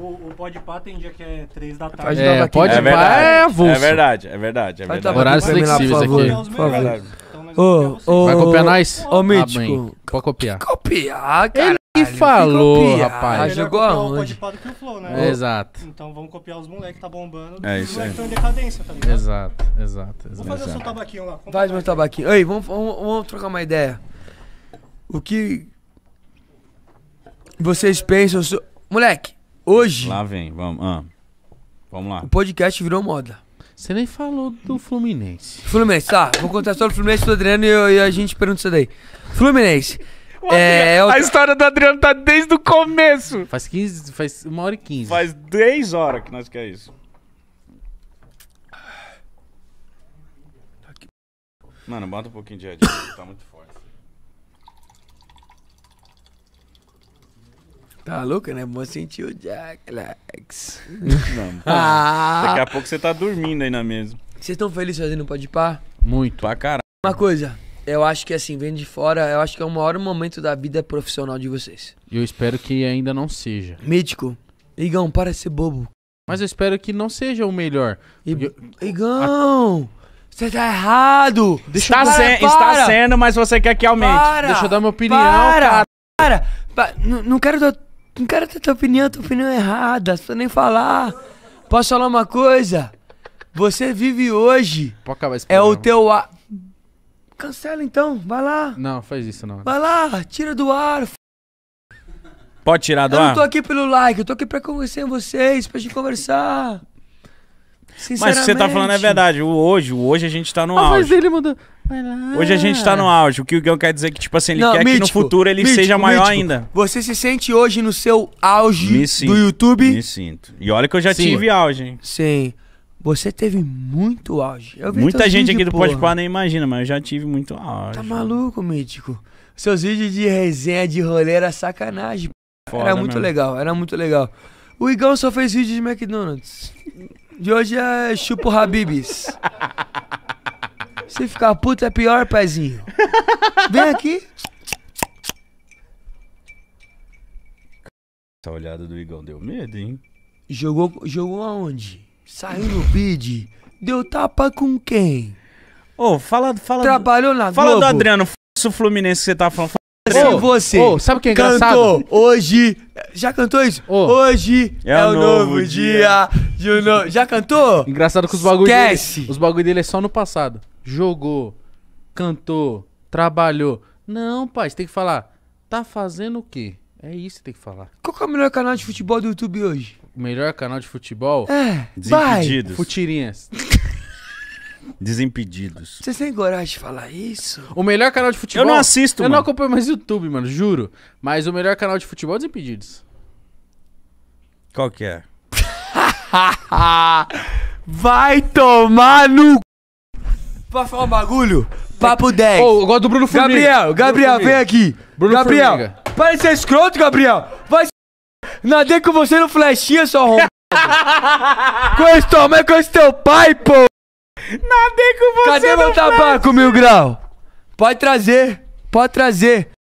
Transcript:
O, o Podpah tem dia que é 3 da tarde. É, é, é pode é, verdade, é avulso. É verdade, é verdade. É verdade. Horários flexíveis aqui. Por favor. Ô, ô, Vai copiar nós? Ô, Mítico. Amém. Pode copiar. copiar, cara. Ele falou, copiar, rapaz. Ele jogou aonde? Pode do que o Flow, né? É, exato. Então vamos copiar os moleques, tá bombando. É isso aí. Os moleques estão em decadência, tá ligado? Exato, exato. exato vou fazer o seu tabaquinho lá. Faz meu tabaquinho. Aí, vamos, vamos, vamos trocar uma ideia. O que vocês pensam... So... Moleque, Hoje. Lá vem, vamos. Ah, vamos lá. O podcast virou moda. Você nem falou do Fluminense. Fluminense, tá. Vou contar só do Fluminense do Adriano e, eu, e a gente pergunta isso daí. Fluminense. é, Adriano, é o... A história do Adriano tá desde o começo. Faz 15, faz uma hora e 15. Faz 10 horas que nós queremos isso. Mano, bota um pouquinho de adiante, tá muito forte. Tá louco, né? Bom sentir o Lex. Não, ah. Daqui a pouco você tá dormindo aí na mesa. Vocês estão felizes fazendo pode par? Muito. Pra caralho. Uma coisa, eu acho que assim, vendo de fora, eu acho que é o maior momento da vida profissional de vocês. Eu espero que ainda não seja. Mítico, Igão, para de ser bobo. Mas eu espero que não seja o melhor. I... Igão! Você tá errado! Deixa está, eu... para. está sendo, mas você quer que aumente. Para, Deixa eu dar minha opinião, para, cara. Para! para. Não quero dar quero tem tua opinião, tua opinião é errada, não nem falar. Posso falar uma coisa? Você vive hoje. Pode acabar esse É o teu ar. Cancela então, vai lá. Não, faz isso não. Vai lá, tira do ar. f- Pode tirar do Eu não ar? tô aqui pelo like, eu tô aqui pra conhecer vocês, pra gente conversar. Mas você tá falando é verdade. O hoje, o hoje a gente tá no a auge. Dele mudou. Hoje a gente tá no auge. O que o Gão quer dizer é que, tipo assim, ele Não, quer mítico, que no futuro ele mítico, seja maior mítico. ainda. Você se sente hoje no seu auge sinto, do YouTube? Me sinto. E olha que eu já Sim. tive auge, hein? Sim. Você teve muito auge. Muita gente aqui do Pode Par nem imagina, mas eu já tive muito auge. Tá maluco, Mítico? Seus vídeos de resenha, de rolê era sacanagem. Foda era muito mesmo. legal, era muito legal. O Igão só fez vídeo de McDonald's de hoje é chupo Habibis. Se ficar puto é pior, pezinho. Vem aqui. Essa olhada do Igão deu medo, hein? Jogou, jogou aonde? Saiu no bid? Deu tapa com quem? Ô, fala, fala. Trabalhou na Fala Globo? do Adriano, o Fluminense que você tá falando. Sem oh, você. Oh, sabe o que é Cantou engraçado? Cantou hoje. Já cantou isso? Oh. Hoje é, é, o novo, dia. dia. No... Já cantou? Engraçado que os bagulhos Esquece. Dele, os bagulhos dele é só no passado. Jogou, cantou, trabalhou. Não, pai, você tem que falar. Tá fazendo o quê? É isso que tem que falar. Qual que é o melhor canal de futebol do YouTube hoje? O melhor canal de futebol? É. Desimpedidos. Vai. Futirinhas. Desimpedidos. Vocês têm coragem de falar isso? O melhor canal de futebol. Eu não assisto, Eu mano. não acompanho mais YouTube, mano, juro. Mas o melhor canal de futebol é Desimpedidos. Qual que é? Vai tomar no. Pra falar um bagulho? Papo 10. Ô, eu gosto do Bruno Formiga. Gabriel, Gabriel, Bruno vem Formiga. aqui. Bruno Gabriel, Formiga. para de ser escroto, Gabriel. Vai se... Nadei com você no flechinha, só arrombado. com esse tamanho, com esse teu pai, pô. Nadei com você. Cadê meu tabaco, Mil Grau? Pode trazer, pode trazer.